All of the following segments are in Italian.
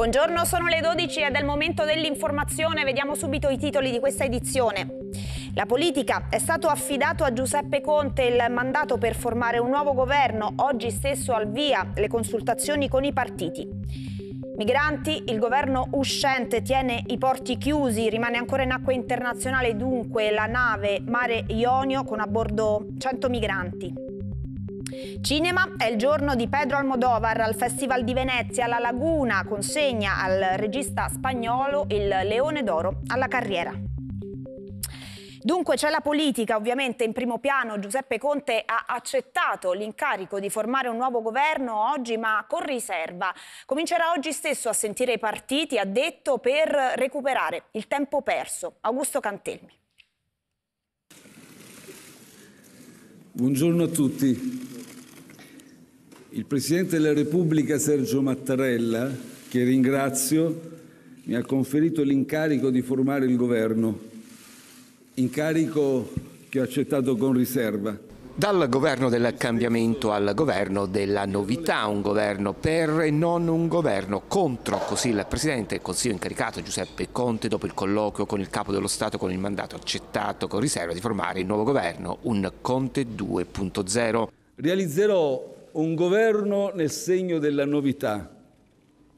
Buongiorno, sono le 12 ed è il momento dell'informazione. Vediamo subito i titoli di questa edizione. La politica è stato affidato a Giuseppe Conte il mandato per formare un nuovo governo. Oggi stesso al via le consultazioni con i partiti. Migranti, il governo uscente tiene i porti chiusi, rimane ancora in acqua internazionale dunque la nave Mare Ionio con a bordo 100 migranti. Cinema è il giorno di Pedro Almodovar al Festival di Venezia. La Laguna consegna al regista spagnolo il Leone d'Oro alla carriera. Dunque c'è la politica, ovviamente in primo piano Giuseppe Conte ha accettato l'incarico di formare un nuovo governo oggi ma con riserva. Comincerà oggi stesso a sentire i partiti, ha detto, per recuperare il tempo perso. Augusto Cantelmi. Buongiorno a tutti. Il Presidente della Repubblica Sergio Mattarella, che ringrazio, mi ha conferito l'incarico di formare il governo, incarico che ho accettato con riserva. Dal governo del cambiamento al governo della novità, un governo per e non un governo contro, così il Presidente del Consiglio incaricato Giuseppe Conte dopo il colloquio con il Capo dello Stato con il mandato accettato con riserva di formare il nuovo governo, un Conte 2.0. Realizzerò un governo nel segno della novità.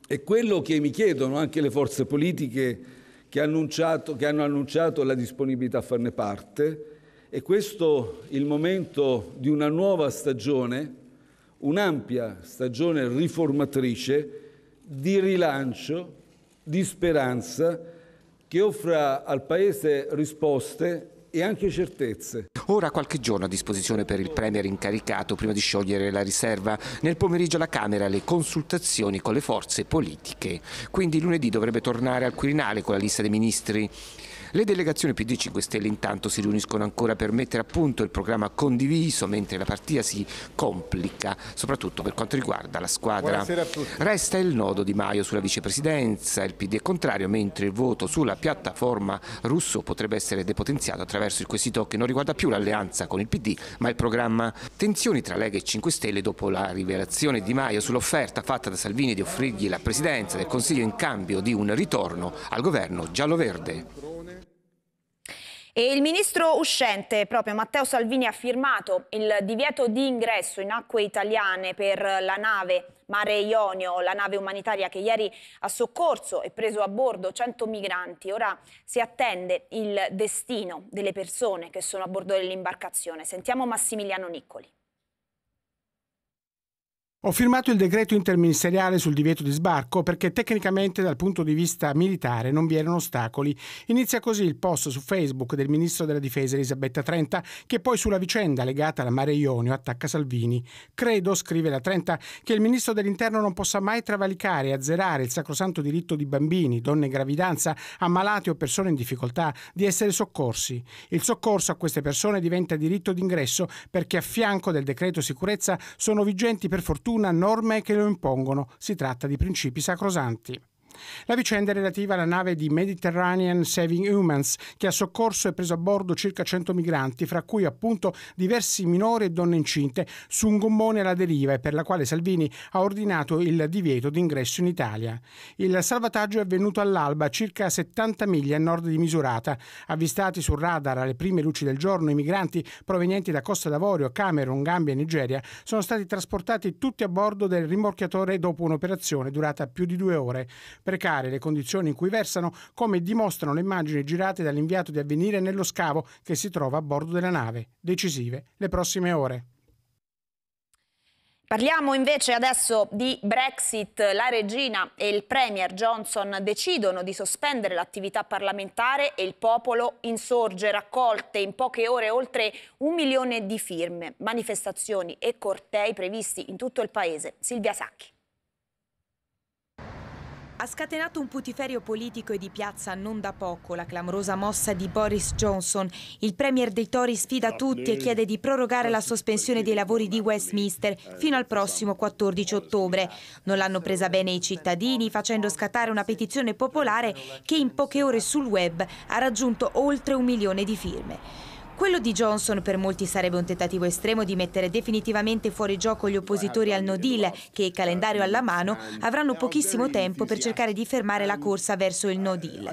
È quello che mi chiedono anche le forze politiche che, annunciato, che hanno annunciato la disponibilità a farne parte. E questo è il momento di una nuova stagione, un'ampia stagione riformatrice, di rilancio, di speranza, che offra al Paese risposte e anche certezze. Ora qualche giorno a disposizione per il Premier incaricato prima di sciogliere la riserva. Nel pomeriggio alla Camera le consultazioni con le forze politiche. Quindi lunedì dovrebbe tornare al Quirinale con la lista dei ministri. Le delegazioni PD 5 Stelle intanto si riuniscono ancora per mettere a punto il programma condiviso mentre la partita si complica, soprattutto per quanto riguarda la squadra. Resta il nodo di Maio sulla vicepresidenza, il PD è contrario mentre il voto sulla piattaforma russo potrebbe essere depotenziato attraverso il quesito che non riguarda più l'alleanza con il PD ma il programma. Tensioni tra Lega e 5 Stelle dopo la rivelazione di Maio sull'offerta fatta da Salvini di offrirgli la presidenza del Consiglio in cambio di un ritorno al governo giallo-verde. E il ministro uscente, proprio Matteo Salvini, ha firmato il divieto di ingresso in acque italiane per la nave Mare Ionio, la nave umanitaria che ieri ha soccorso e preso a bordo 100 migranti. Ora si attende il destino delle persone che sono a bordo dell'imbarcazione. Sentiamo Massimiliano Niccoli. Ho firmato il decreto interministeriale sul divieto di sbarco perché tecnicamente dal punto di vista militare non vi erano ostacoli. Inizia così il post su Facebook del ministro della difesa Elisabetta Trenta che poi sulla vicenda legata alla mare Ionio attacca Salvini. Credo, scrive la Trenta, che il ministro dell'interno non possa mai travalicare e azzerare il sacrosanto diritto di bambini, donne in gravidanza, ammalati o persone in difficoltà di essere soccorsi. Il soccorso a queste persone diventa diritto d'ingresso perché a fianco del decreto sicurezza sono vigenti per fortuna fortuna norme che lo impongono, si tratta di principi sacrosanti. La vicenda è relativa alla nave di Mediterranean Saving Humans che ha soccorso e preso a bordo circa 100 migranti, fra cui appunto diversi minori e donne incinte, su un gommone alla deriva e per la quale Salvini ha ordinato il divieto d'ingresso in Italia. Il salvataggio è avvenuto all'alba, circa 70 miglia a nord di Misurata. Avvistati sul radar alle prime luci del giorno, i migranti provenienti da Costa d'Avorio, Camerun, Gambia e Nigeria sono stati trasportati tutti a bordo del rimorchiatore dopo un'operazione durata più di due ore precarie le condizioni in cui versano, come dimostrano le immagini girate dall'inviato di avvenire nello scavo che si trova a bordo della nave. Decisive le prossime ore. Parliamo invece adesso di Brexit. La regina e il premier Johnson decidono di sospendere l'attività parlamentare e il popolo insorge, raccolte in poche ore oltre un milione di firme, manifestazioni e cortei previsti in tutto il paese. Silvia Sacchi. Ha scatenato un putiferio politico e di piazza non da poco la clamorosa mossa di Boris Johnson. Il premier dei Tory sfida ah, tutti e chiede di prorogare la sospensione dei lavori di Westminster fino al prossimo 14 ottobre. Non l'hanno presa bene i cittadini facendo scattare una petizione popolare che in poche ore sul web ha raggiunto oltre un milione di firme. Quello di Johnson per molti sarebbe un tentativo estremo di mettere definitivamente fuori gioco gli oppositori al no deal che, calendario alla mano, avranno pochissimo tempo per cercare di fermare la corsa verso il no deal.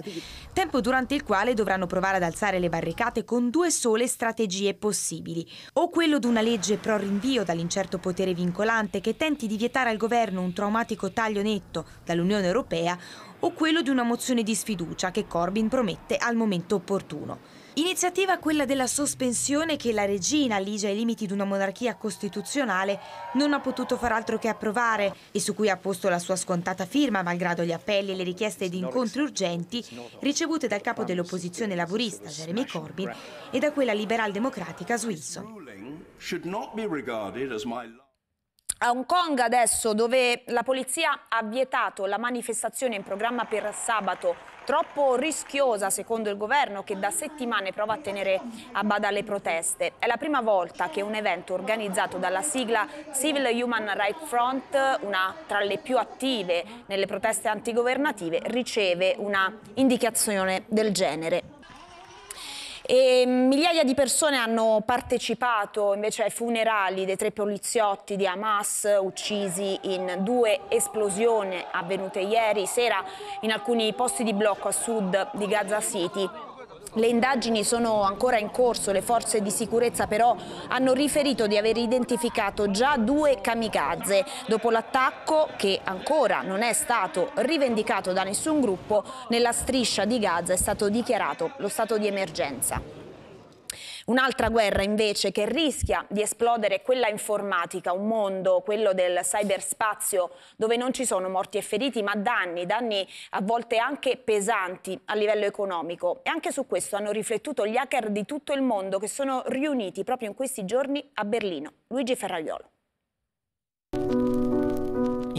Tempo durante il quale dovranno provare ad alzare le barricate con due sole strategie possibili. O quello di una legge pro rinvio dall'incerto potere vincolante che tenti di vietare al governo un traumatico taglio netto dall'Unione Europea, o quello di una mozione di sfiducia che Corbyn promette al momento opportuno. Iniziativa quella della sospensione che la regina, ligia ai limiti di una monarchia costituzionale, non ha potuto far altro che approvare e su cui ha posto la sua scontata firma, malgrado gli appelli e le richieste di incontri urgenti ricevute dal capo dell'opposizione laburista, Jeremy Corbyn, e da quella liberal-democratica Swinson a Hong Kong adesso dove la polizia ha vietato la manifestazione in programma per sabato troppo rischiosa secondo il governo che da settimane prova a tenere a bada le proteste. È la prima volta che un evento organizzato dalla sigla Civil Human Rights Front, una tra le più attive nelle proteste antigovernative, riceve una indicazione del genere. E migliaia di persone hanno partecipato invece ai funerali dei tre poliziotti di Hamas uccisi in due esplosioni avvenute ieri sera in alcuni posti di blocco a sud di Gaza City. Le indagini sono ancora in corso, le forze di sicurezza però hanno riferito di aver identificato già due kamikaze. Dopo l'attacco, che ancora non è stato rivendicato da nessun gruppo, nella striscia di Gaza è stato dichiarato lo stato di emergenza. Un'altra guerra invece che rischia di esplodere è quella informatica, un mondo, quello del cyberspazio, dove non ci sono morti e feriti, ma danni, danni a volte anche pesanti a livello economico. E anche su questo hanno riflettuto gli hacker di tutto il mondo che sono riuniti proprio in questi giorni a Berlino. Luigi Ferragliolo.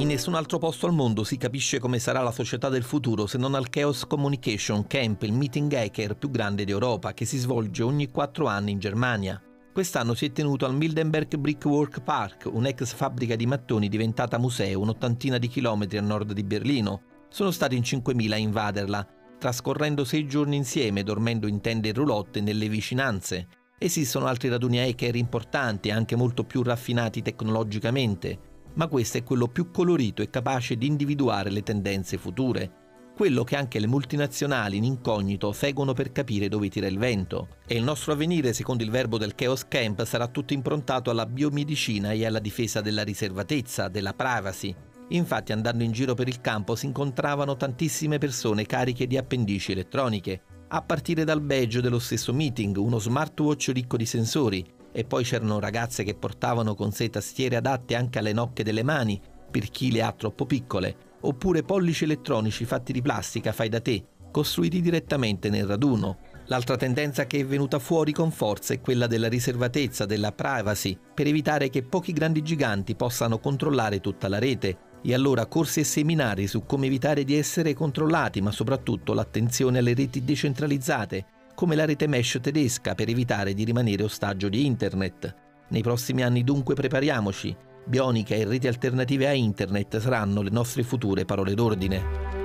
In nessun altro posto al mondo si capisce come sarà la società del futuro se non al Chaos Communication Camp, il meeting hacker più grande d'Europa, che si svolge ogni quattro anni in Germania. Quest'anno si è tenuto al Mildenberg Brickwork Park, un'ex fabbrica di mattoni diventata museo un'ottantina di chilometri a nord di Berlino. Sono stati in 5.000 a invaderla, trascorrendo sei giorni insieme, dormendo in tende e roulotte nelle vicinanze. Esistono altri raduni hacker importanti, anche molto più raffinati tecnologicamente ma questo è quello più colorito e capace di individuare le tendenze future, quello che anche le multinazionali in incognito seguono per capire dove tira il vento. E il nostro avvenire, secondo il verbo del Chaos Camp, sarà tutto improntato alla biomedicina e alla difesa della riservatezza, della privacy. Infatti andando in giro per il campo si incontravano tantissime persone cariche di appendici elettroniche, a partire dal badge dello stesso meeting, uno smartwatch ricco di sensori, e poi c'erano ragazze che portavano con sé tastiere adatte anche alle nocche delle mani, per chi le ha troppo piccole, oppure pollici elettronici fatti di plastica fai da te, costruiti direttamente nel raduno. L'altra tendenza che è venuta fuori con forza è quella della riservatezza, della privacy, per evitare che pochi grandi giganti possano controllare tutta la rete. E allora corsi e seminari su come evitare di essere controllati, ma soprattutto l'attenzione alle reti decentralizzate, come la rete mesh tedesca per evitare di rimanere ostaggio di Internet. Nei prossimi anni dunque prepariamoci. Bionica e reti alternative a Internet saranno le nostre future parole d'ordine.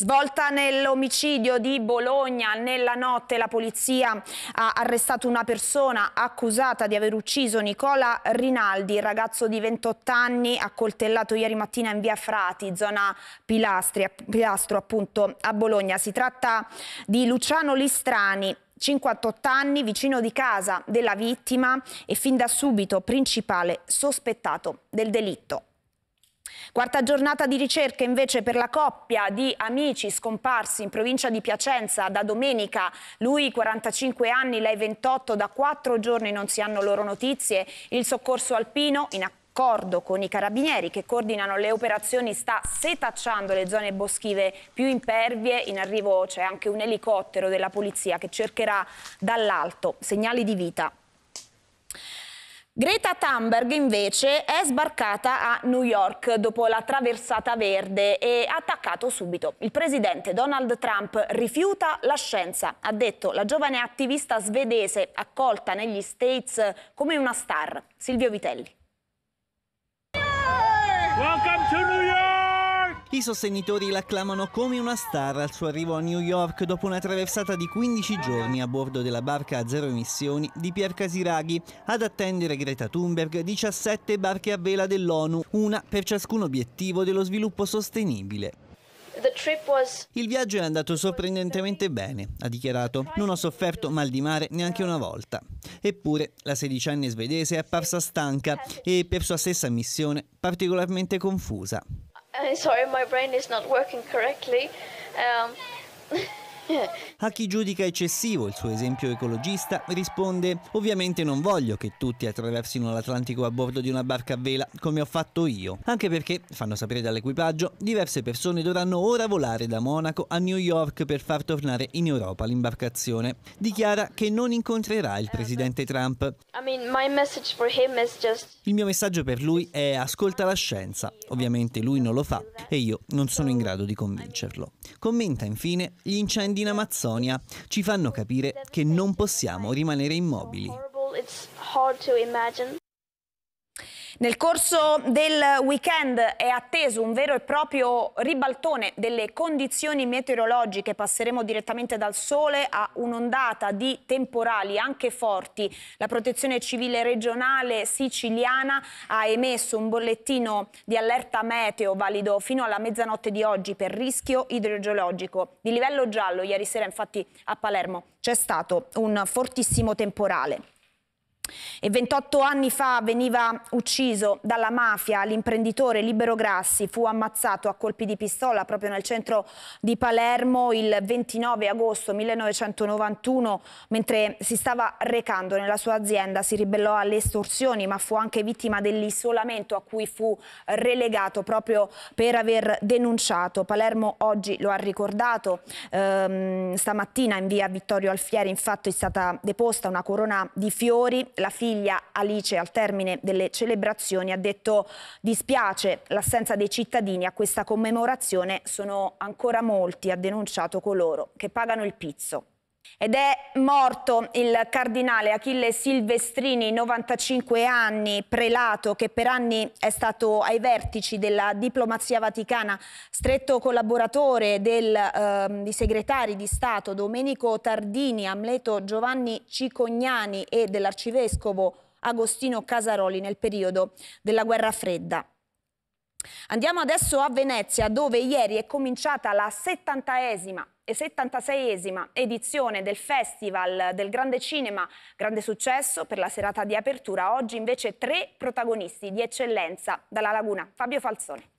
Svolta nell'omicidio di Bologna, nella notte la polizia ha arrestato una persona accusata di aver ucciso Nicola Rinaldi, ragazzo di 28 anni, accoltellato ieri mattina in via Frati, zona Pilastri, Pilastro appunto a Bologna. Si tratta di Luciano Listrani, 58 anni, vicino di casa della vittima e fin da subito principale sospettato del delitto. Quarta giornata di ricerche invece per la coppia di amici scomparsi in provincia di Piacenza da domenica. Lui 45 anni, lei 28, da quattro giorni non si hanno loro notizie. Il soccorso alpino in accordo con i carabinieri che coordinano le operazioni sta setacciando le zone boschive più impervie. In arrivo c'è anche un elicottero della polizia che cercherà dall'alto segnali di vita. Greta Thunberg invece è sbarcata a New York dopo la traversata verde e ha attaccato subito. Il presidente Donald Trump rifiuta la scienza, ha detto la giovane attivista svedese accolta negli States come una star. Silvio Vitelli. Welcome to New York! I sostenitori l'acclamano come una star al suo arrivo a New York dopo una traversata di 15 giorni a bordo della barca a zero emissioni di Pier Casiraghi, ad attendere Greta Thunberg 17 barche a vela dell'ONU, una per ciascun obiettivo dello sviluppo sostenibile. Il viaggio è andato sorprendentemente bene, ha dichiarato. Non ho sofferto mal di mare neanche una volta. Eppure la sedicenne svedese è apparsa stanca e per sua stessa missione particolarmente confusa. I'm sorry, my brain is not working correctly. Um, A chi giudica eccessivo il suo esempio ecologista risponde ovviamente non voglio che tutti attraversino l'Atlantico a bordo di una barca a vela come ho fatto io, anche perché, fanno sapere dall'equipaggio, diverse persone dovranno ora volare da Monaco a New York per far tornare in Europa l'imbarcazione. Dichiara che non incontrerà il presidente Trump. Il mio messaggio per lui è ascolta la scienza, ovviamente lui non lo fa e io non sono in grado di convincerlo. Commenta infine gli incendi quindi in Amazzonia, ci fanno capire che non possiamo rimanere immobili. Nel corso del weekend è atteso un vero e proprio ribaltone delle condizioni meteorologiche. Passeremo direttamente dal sole a un'ondata di temporali anche forti. La protezione civile regionale siciliana ha emesso un bollettino di allerta meteo valido fino alla mezzanotte di oggi per rischio idrogeologico. Di livello giallo ieri sera infatti a Palermo c'è stato un fortissimo temporale. E 28 anni fa veniva ucciso dalla mafia l'imprenditore Libero Grassi, fu ammazzato a colpi di pistola proprio nel centro di Palermo il 29 agosto 1991 mentre si stava recando nella sua azienda, si ribellò alle estorsioni ma fu anche vittima dell'isolamento a cui fu relegato proprio per aver denunciato. Palermo oggi lo ha ricordato, ehm, stamattina in via Vittorio Alfieri infatti è stata deposta una corona di fiori la figlia Alice al termine delle celebrazioni ha detto dispiace l'assenza dei cittadini a questa commemorazione, sono ancora molti, ha denunciato coloro che pagano il pizzo. Ed è morto il cardinale Achille Silvestrini, 95 anni, prelato, che per anni è stato ai vertici della diplomazia vaticana, stretto collaboratore del, eh, di segretari di Stato Domenico Tardini, Amleto Giovanni Cicognani e dell'arcivescovo Agostino Casaroli nel periodo della Guerra Fredda. Andiamo adesso a Venezia, dove ieri è cominciata la 70 76esima edizione del Festival del Grande Cinema, grande successo per la serata di apertura. Oggi invece tre protagonisti di eccellenza dalla Laguna. Fabio Falzone.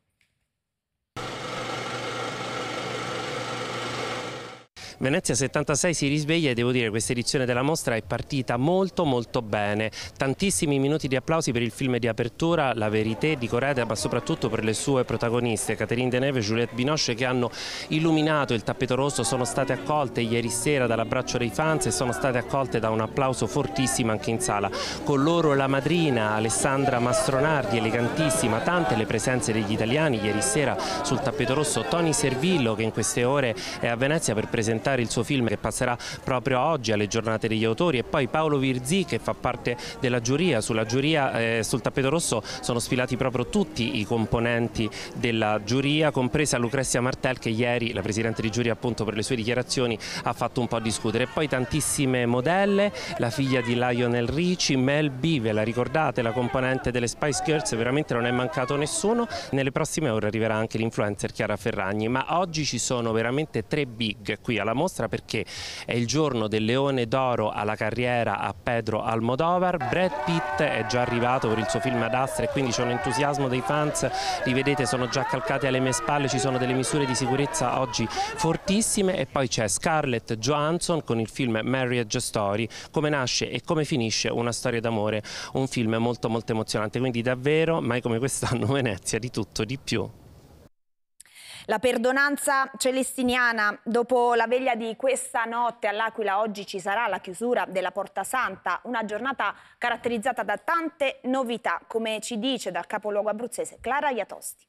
Venezia 76 si risveglia e devo dire che questa edizione della mostra è partita molto molto bene. Tantissimi minuti di applausi per il film di apertura, La Verité di Correda, ma soprattutto per le sue protagoniste, Caterine Deneuve e Juliette Binoche che hanno illuminato il tappeto rosso, sono state accolte ieri sera dall'abbraccio dei fans e sono state accolte da un applauso fortissimo anche in sala. Con loro la madrina Alessandra Mastronardi, elegantissima, tante le presenze degli italiani ieri sera sul tappeto rosso, Tony Servillo che in queste ore è a Venezia per presentare presentare il suo film che passerà proprio oggi alle giornate degli autori e poi Paolo Virzì che fa parte della giuria, sulla giuria eh, sul tappeto rosso sono sfilati proprio tutti i componenti della giuria compresa Lucrezia Martel che ieri la presidente di giuria appunto per le sue dichiarazioni ha fatto un po' discutere e poi tantissime modelle, la figlia di Lionel Ricci, Mel B, ve la ricordate la componente delle Spice Girls, veramente non è mancato nessuno, nelle prossime ore arriverà anche l'influencer Chiara Ferragni ma oggi ci sono veramente tre big qui alla mostra perché è il giorno del leone d'oro alla carriera a Pedro Almodovar, Brad Pitt è già arrivato per il suo film ad Astra e quindi c'è un entusiasmo dei fans, li vedete sono già calcati alle mie spalle, ci sono delle misure di sicurezza oggi fortissime e poi c'è Scarlett Johansson con il film Marriage Story, come nasce e come finisce una storia d'amore, un film molto molto emozionante, quindi davvero mai come quest'anno Venezia di tutto di più. La perdonanza celestiniana dopo la veglia di questa notte all'Aquila oggi ci sarà la chiusura della Porta Santa, una giornata caratterizzata da tante novità, come ci dice dal capoluogo abruzzese Clara Iatosti.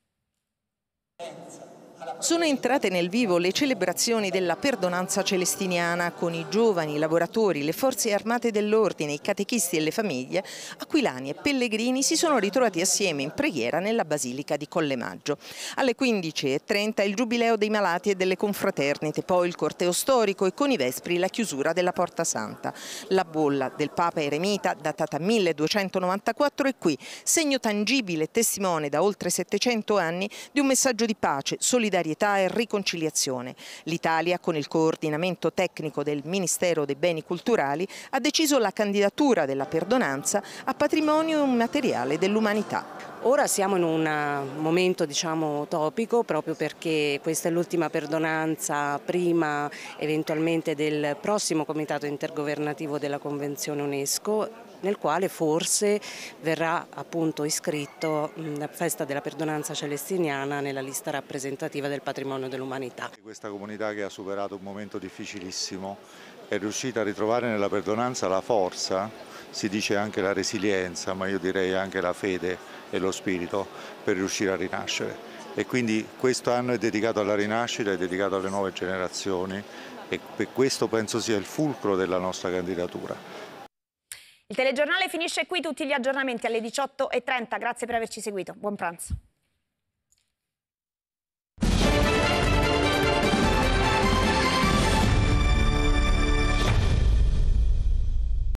Sono entrate nel vivo le celebrazioni della perdonanza celestiniana con i giovani, i lavoratori, le forze armate dell'ordine, i catechisti e le famiglie. Aquilani e pellegrini si sono ritrovati assieme in preghiera nella Basilica di Collemaggio. Alle 15.30 il giubileo dei malati e delle confraternite, poi il corteo storico e con i vespri la chiusura della Porta Santa. La bolla del Papa Eremita, datata 1294, è qui, segno tangibile e testimone da oltre 700 anni di un messaggio di pace, solidarietà solidarietà e riconciliazione. L'Italia, con il coordinamento tecnico del Ministero dei Beni Culturali, ha deciso la candidatura della perdonanza a patrimonio immateriale dell'umanità. Ora siamo in un eh, momento diciamo, topico proprio perché questa è l'ultima perdonanza prima eventualmente del prossimo comitato intergovernativo della Convenzione UNESCO nel quale forse verrà appunto iscritto la festa della perdonanza celestiniana nella lista rappresentativa del patrimonio dell'umanità. Questa comunità che ha superato un momento difficilissimo è riuscita a ritrovare nella perdonanza la forza, si dice anche la resilienza, ma io direi anche la fede e lo spirito per riuscire a rinascere. E quindi questo anno è dedicato alla rinascita, è dedicato alle nuove generazioni e questo penso sia il fulcro della nostra candidatura. Il telegiornale finisce qui, tutti gli aggiornamenti alle 18.30. Grazie per averci seguito. Buon pranzo.